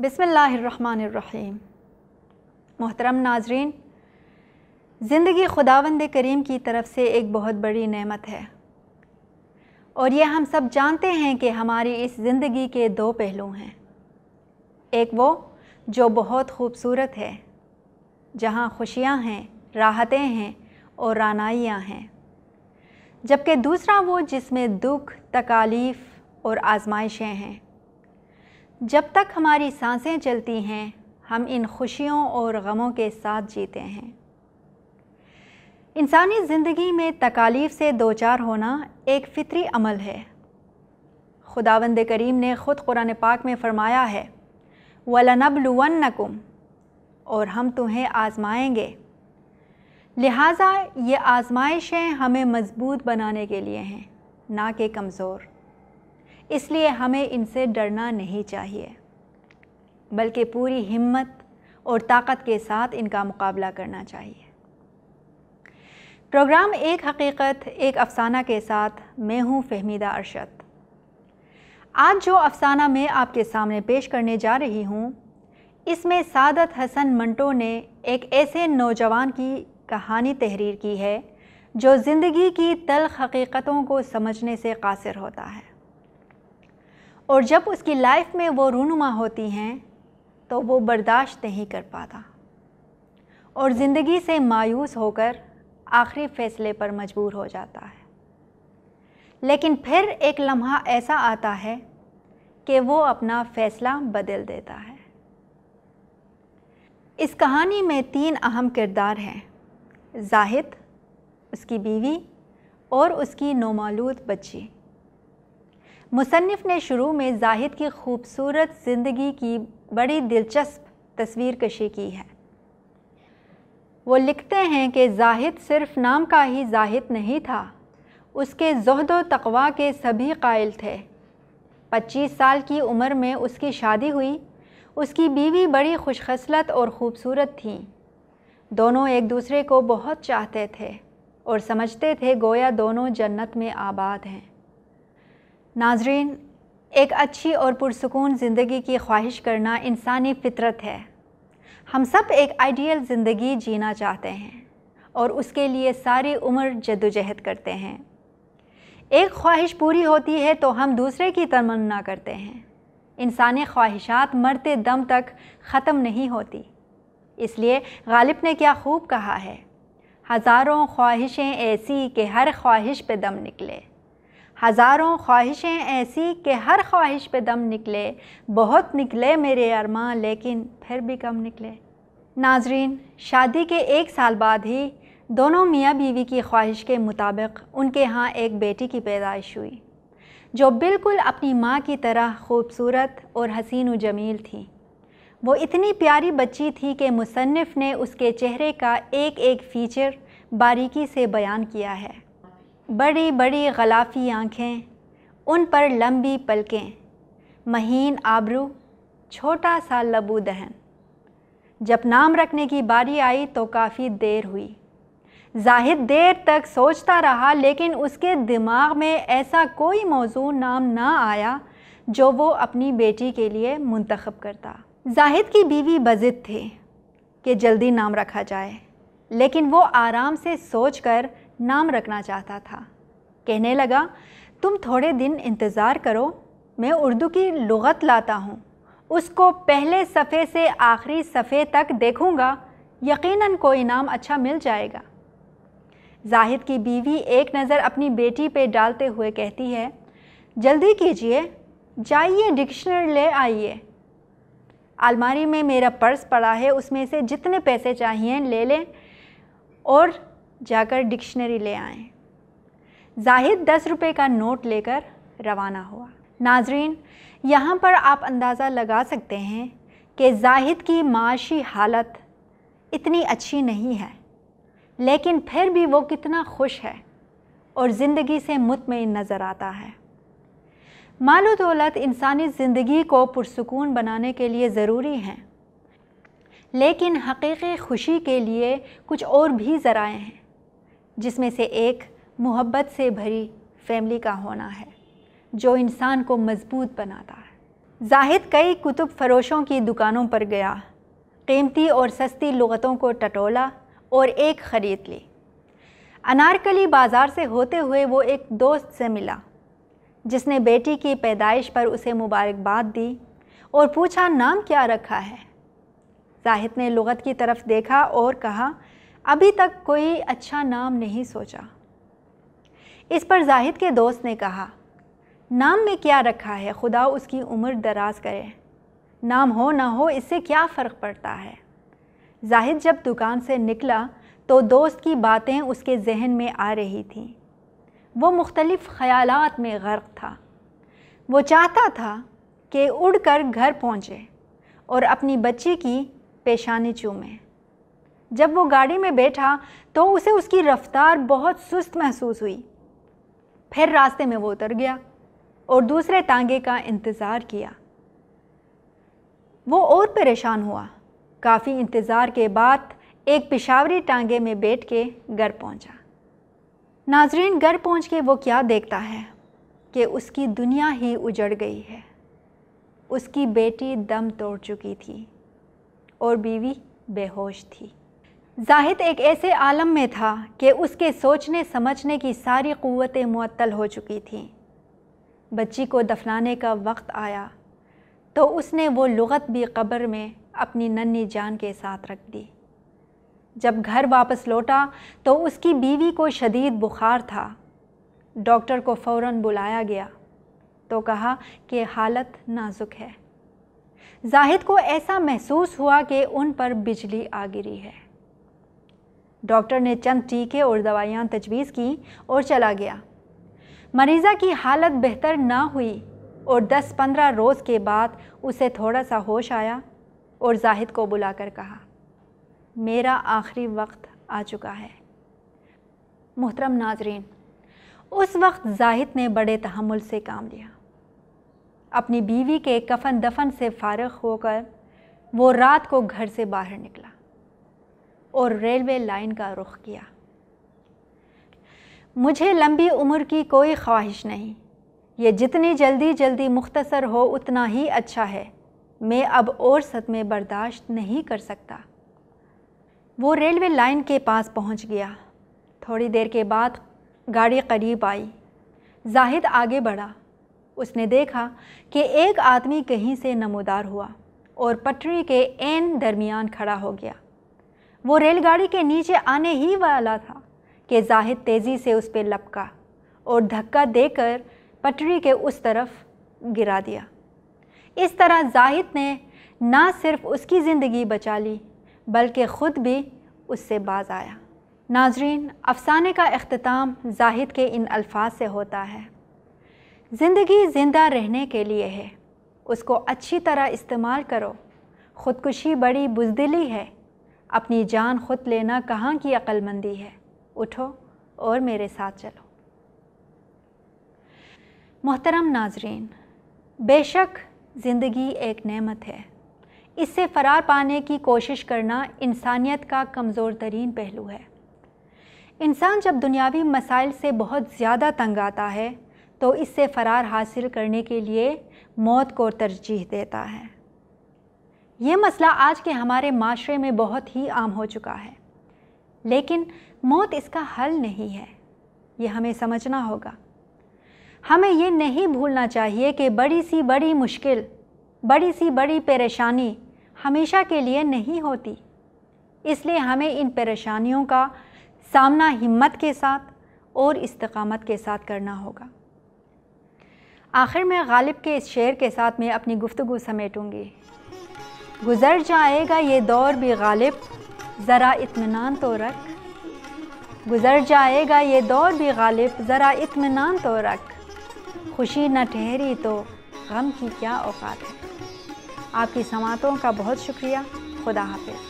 बिसमीम मोहतरम नाजरीन ज़िंदगी खुदावंद करीम की तरफ से एक बहुत बड़ी नेमत है और यह हम सब जानते हैं कि हमारी इस ज़िंदगी के दो पहलू हैं एक वो जो बहुत खूबसूरत है जहाँ खुशियाँ हैं राहतें हैं और रानाइयाँ हैं जबकि दूसरा वो जिसमें दुख तकालीफ और आजमाइशें हैं जब तक हमारी सांसें चलती हैं हम इन खुशियों और गमों के साथ जीते हैं इंसानी ज़िंदगी में तकालीफ से दो चार होना एक फ़ितरी अमल है खुदावंद करीम ने ख़ुद कुरान पाक में फ़रमाया है नकुम और हम तुम्हें आज़माएंगे लिहाजा ये आजमाइशें हमें मजबूत बनाने के लिए हैं ना कि कमज़ोर इसलिए हमें इनसे डरना नहीं चाहिए बल्कि पूरी हिम्मत और ताकत के साथ इनका मुकाबला करना चाहिए प्रोग्राम एक हकीकत एक अफसाना के साथ मैं हूँ फहमीदा अरशद आज जो अफसाना मैं आपके सामने पेश करने जा रही हूँ इसमें सादत हसन मंटो ने एक ऐसे नौजवान की कहानी तहरीर की है जो ज़िंदगी की तल हकीकतों को समझने से कासिर होता है और जब उसकी लाइफ में वो रूनुमा होती हैं तो वो बर्दाश्त नहीं कर पाता और ज़िंदगी से मायूस होकर आखिरी फ़ैसले पर मजबूर हो जाता है लेकिन फिर एक लम्हा ऐसा आता है कि वो अपना फ़ैसला बदल देता है इस कहानी में तीन अहम किरदार हैं जाहिद उसकी बीवी और उसकी नोमालूद बच्ची मुसनफ़ ने शुरू में जाहिद की खूबसूरत ज़िंदगी की बड़ी दिलचस्प तस्वीर कशी की है वो लिखते हैं कि जाहिद सिर्फ नाम का ही जाहिद नहीं था उसके जहद तकवा के सभी कायल थे 25 साल की उम्र में उसकी शादी हुई उसकी बीवी बड़ी खुशखसलत और ख़ूबसूरत थी दोनों एक दूसरे को बहुत चाहते थे और समझते थे गोया दोनों जन्नत में आबाद हैं नाजरीन एक अच्छी और पुरसकून ज़िंदगी की ख्वाहिश करना इंसानी फितरत है हम सब एक आइडियल ज़िंदगी जीना चाहते हैं और उसके लिए सारी उम्र जदोजहद करते हैं एक ख्वाहिश पूरी होती है तो हम दूसरे की तमन्ना करते हैं इंसानी ख्वाहिशात मरते दम तक ख़त्म नहीं होती इसलिए गालिब ने क्या खूब कहा है हज़ारों ख्वाहिशें ऐसी कि हर ख्वाहिश पे दम निकले हज़ारों ख्वाहिशें ऐसी कि हर ख्वाहिश पे दम निकले बहुत निकले मेरे अरमां लेकिन फिर भी कम निकले नाजरीन शादी के एक साल बाद ही दोनों मियाँ बीवी की ख्वाहिश के मुताबिक उनके यहाँ एक बेटी की पैदाइश हुई जो बिल्कुल अपनी माँ की तरह खूबसूरत और हसीन व जमील थी वो इतनी प्यारी बच्ची थी कि मुसनफ़ ने उसके चेहरे का एक एक फ़ीचर बारीकी से बयान किया है बड़ी बड़ी गलाफ़ी आँखें उन पर लंबी पलकें महीन आबरू छोटा सा लबू दहन जब नाम रखने की बारी आई तो काफ़ी देर हुई जाहिद देर तक सोचता रहा लेकिन उसके दिमाग में ऐसा कोई मौजू नाम ना आया जो वो अपनी बेटी के लिए मंतखब करता जाहिद की बीवी बजिद थे कि जल्दी नाम रखा जाए लेकिन वो आराम से सोच कर नाम रखना चाहता था कहने लगा तुम थोड़े दिन इंतज़ार करो मैं उर्दू की लुगत लाता हूँ उसको पहले सफ़े से आखिरी सफ़े तक देखूँगा यकीनन कोई नाम अच्छा मिल जाएगा जाहिद की बीवी एक नज़र अपनी बेटी पे डालते हुए कहती है जल्दी कीजिए जाइए डिक्शनरी ले आइए अलमारी में मेरा पर्स पड़ा है उसमें से जितने पैसे चाहिए ले लें और जाकर डिक्शनरी ले आएँ जाहिद दस रुपये का नोट लेकर रवाना हुआ नाजरीन यहाँ पर आप अंदाज़ा लगा सकते हैं कि जाहिद की माशी हालत इतनी अच्छी नहीं है लेकिन फिर भी वो कितना खुश है और ज़िंदगी से मुतमिन नज़र आता है मालो दौलत इंसानी ज़िंदगी को पुरसकून बनाने के लिए ज़रूरी हैं लेकिन हकीकी खुशी के लिए कुछ और भी ज़राए हैं जिसमें से एक मोहब्बत से भरी फैमिली का होना है जो इंसान को मजबूत बनाता है जाहिद कई कुतुब फरोशों की दुकानों पर गया कीमती और सस्ती लगतों को टटोला और एक ख़रीद ली अनारकली बाज़ार से होते हुए वो एक दोस्त से मिला जिसने बेटी की पैदाइश पर उसे मुबारकबाद दी और पूछा नाम क्या रखा है जाहिद ने लुगत की तरफ देखा और कहा अभी तक कोई अच्छा नाम नहीं सोचा इस पर जाहिद के दोस्त ने कहा नाम में क्या रखा है खुदा उसकी उम्र दराज करे नाम हो ना हो इससे क्या फ़र्क पड़ता है जाहिद जब दुकान से निकला तो दोस्त की बातें उसके जहन में आ रही थीं वो मुख्तलिफ़ ख़यालात में गर्क था वो चाहता था कि उड़ कर घर पहुँचे और अपनी बच्ची की पेशानी चूमे जब वो गाड़ी में बैठा तो उसे उसकी रफ़्तार बहुत सुस्त महसूस हुई फिर रास्ते में वो उतर गया और दूसरे तांगे का इंतज़ार किया वो और परेशान हुआ काफ़ी इंतज़ार के बाद एक पिशावरी टांगे में बैठ के घर पहुंचा। नाजरीन घर पहुंच के वो क्या देखता है कि उसकी दुनिया ही उजड़ गई है उसकी बेटी दम तोड़ चुकी थी और बीवी बेहोश थी जाहिद एक ऐसे आलम में था कि उसके सोचने समझने की सारी क़वतें मअतल हो चुकी थीं बच्ची को दफनाने का वक्त आया तो उसने वो लुगत भी कब्र में अपनी नन्ही जान के साथ रख दी जब घर वापस लौटा तो उसकी बीवी को शदीद बुखार था डॉक्टर को फ़ौर बुलाया गया तो कहा कि हालत नाजुक है जाहिद को ऐसा महसूस हुआ कि उन पर बिजली आ गिरी है डॉक्टर ने चंद टीके और दवाइयाँ तजवीज़ की और चला गया मरीज़ा की हालत बेहतर ना हुई और 10-15 रोज़ के बाद उसे थोड़ा सा होश आया और जाहिद को बुलाकर कहा मेरा आखिरी वक्त आ चुका है मोहतरम नाजरीन उस वक्त जाहिद ने बड़े तहमुल से काम लिया अपनी बीवी के कफन दफन से फारग होकर वो रात को घर से बाहर निकला और रेलवे लाइन का रुख किया मुझे लंबी उम्र की कोई ख्वाहिश नहीं ये जितनी जल्दी जल्दी मुख्तसर हो उतना ही अच्छा है मैं अब और सदमे बर्दाश्त नहीं कर सकता वो रेलवे लाइन के पास पहुंच गया थोड़ी देर के बाद गाड़ी करीब आई जाहिद आगे बढ़ा उसने देखा कि एक आदमी कहीं से नमोदार हुआ और पटरी के एन दरमियान खड़ा हो गया वो रेलगाड़ी के नीचे आने ही वाला था कि जाहिद तेज़ी से उस पर लपका और धक्का देकर पटरी के उस तरफ गिरा दिया इस तरह जाहिद ने ना सिर्फ उसकी ज़िंदगी बचा ली बल्कि ख़ुद भी उससे बाज आया नाजरीन अफसाने का अख्ताम जाहिद के इन अल्फाज से होता है ज़िंदगी ज़िंदा रहने के लिए है उसको अच्छी तरह इस्तेमाल करो ख़ुदकुशी बड़ी बुजदिली है अपनी जान खुद लेना कहाँ की अक्लमंदी है उठो और मेरे साथ चलो मोहतरम नाजरीन बेशक ज़िंदगी एक नेमत है इससे फ़रार पाने की कोशिश करना इंसानियत का कमज़ोर तरीन पहलू है इंसान जब दुनियावी मसाइल से बहुत ज़्यादा तंग आता है तो इससे फ़रार हासिल करने के लिए मौत को तरजीह देता है ये मसला आज के हमारे माशरे में बहुत ही आम हो चुका है लेकिन मौत इसका हल नहीं है ये हमें समझना होगा हमें ये नहीं भूलना चाहिए कि बड़ी सी बड़ी मुश्किल बड़ी सी बड़ी परेशानी हमेशा के लिए नहीं होती इसलिए हमें इन परेशानियों का सामना हिम्मत के साथ और इस्तकामत के साथ करना होगा आखिर में गालिब के इस शेर के साथ मैं अपनी गुफ्तु समेटूँगी गुज़र जाएगा ये दौर भी गालिब ज़रा इतमान तो रख गुज़र जाएगा ये दौर भी गालिब ज़रा इतमान तो रख खुशी न ठहरी तो गम की क्या औकात है आपकी समातों का बहुत शुक्रिया खुदा हाफिज़